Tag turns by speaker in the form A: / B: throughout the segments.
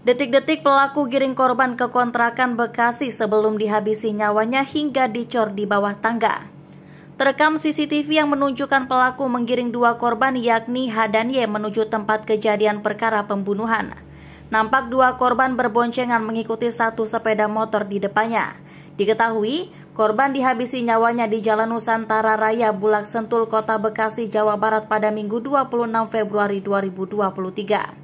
A: Detik-detik pelaku giring korban ke kontrakan Bekasi sebelum dihabisi nyawanya hingga dicor di bawah tangga. Terekam CCTV yang menunjukkan pelaku menggiring dua korban yakni Y menuju tempat kejadian perkara pembunuhan. Nampak dua korban berboncengan mengikuti satu sepeda motor di depannya. Diketahui, korban dihabisi nyawanya di Jalan Nusantara Raya Bulak Sentul, Kota Bekasi, Jawa Barat pada Minggu 26 Februari 2023.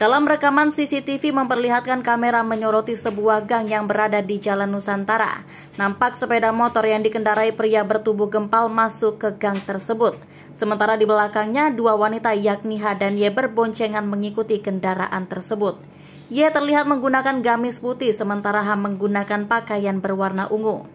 A: Dalam rekaman CCTV memperlihatkan kamera menyoroti sebuah gang yang berada di Jalan Nusantara. Nampak sepeda motor yang dikendarai pria bertubuh gempal masuk ke gang tersebut. Sementara di belakangnya dua wanita yakni H dan Y berboncengan mengikuti kendaraan tersebut. Y terlihat menggunakan gamis putih sementara H menggunakan pakaian berwarna ungu.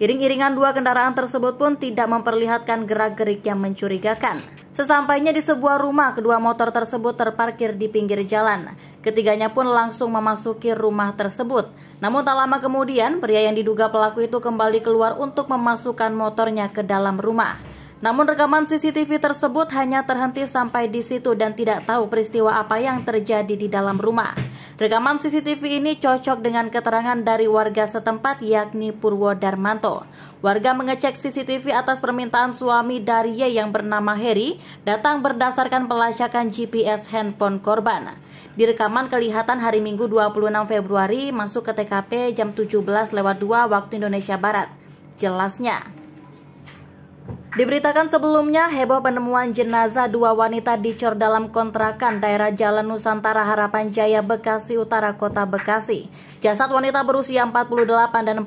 A: Iring-iringan dua kendaraan tersebut pun tidak memperlihatkan gerak-gerik yang mencurigakan. Sesampainya di sebuah rumah, kedua motor tersebut terparkir di pinggir jalan. Ketiganya pun langsung memasuki rumah tersebut. Namun tak lama kemudian, pria yang diduga pelaku itu kembali keluar untuk memasukkan motornya ke dalam rumah. Namun rekaman CCTV tersebut hanya terhenti sampai di situ dan tidak tahu peristiwa apa yang terjadi di dalam rumah. Rekaman CCTV ini cocok dengan keterangan dari warga setempat yakni Purwo Darmanto. Warga mengecek CCTV atas permintaan suami dari Ye yang bernama Heri datang berdasarkan pelacakan GPS handphone korban. Di rekaman kelihatan hari Minggu 26 Februari masuk ke TKP jam 17 lewat 2 waktu Indonesia Barat. Jelasnya, Diberitakan sebelumnya, heboh penemuan jenazah dua wanita dicor dalam kontrakan daerah Jalan Nusantara Harapan Jaya Bekasi Utara Kota Bekasi. Jasad wanita berusia 48 dan 47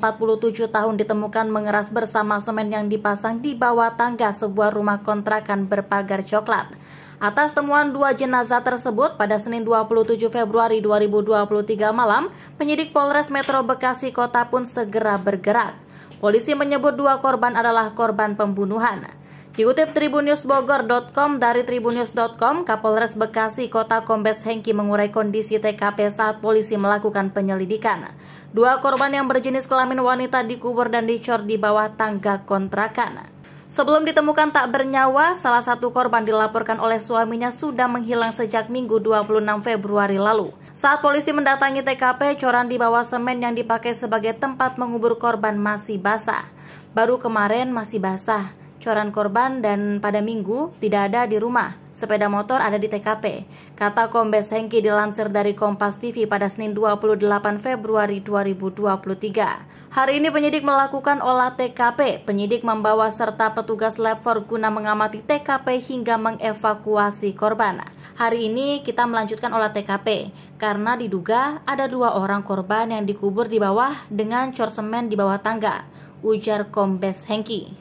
A: tahun ditemukan mengeras bersama semen yang dipasang di bawah tangga sebuah rumah kontrakan berpagar coklat. Atas temuan dua jenazah tersebut pada Senin 27 Februari 2023 malam, penyidik Polres Metro Bekasi Kota pun segera bergerak. Polisi menyebut dua korban adalah korban pembunuhan. Dikutip tribunnews.bogor.com dari tribunnews.com, Kapolres Bekasi Kota Kombes Hengki mengurai kondisi TKP saat polisi melakukan penyelidikan. Dua korban yang berjenis kelamin wanita dikubur dan dicor di bawah tangga kontrakan. Sebelum ditemukan tak bernyawa, salah satu korban dilaporkan oleh suaminya sudah menghilang sejak Minggu 26 Februari lalu. Saat polisi mendatangi TKP, coran di bawah semen yang dipakai sebagai tempat mengubur korban masih basah. Baru kemarin masih basah coran korban dan pada minggu tidak ada di rumah. Sepeda motor ada di TKP. Kata Kombes Hengki dilansir dari Kompas TV pada Senin 28 Februari 2023. Hari ini penyidik melakukan olah TKP. Penyidik membawa serta petugas lab for guna mengamati TKP hingga mengevakuasi korban. Hari ini kita melanjutkan olah TKP karena diduga ada dua orang korban yang dikubur di bawah dengan cor semen di bawah tangga, ujar Kombes Hengki.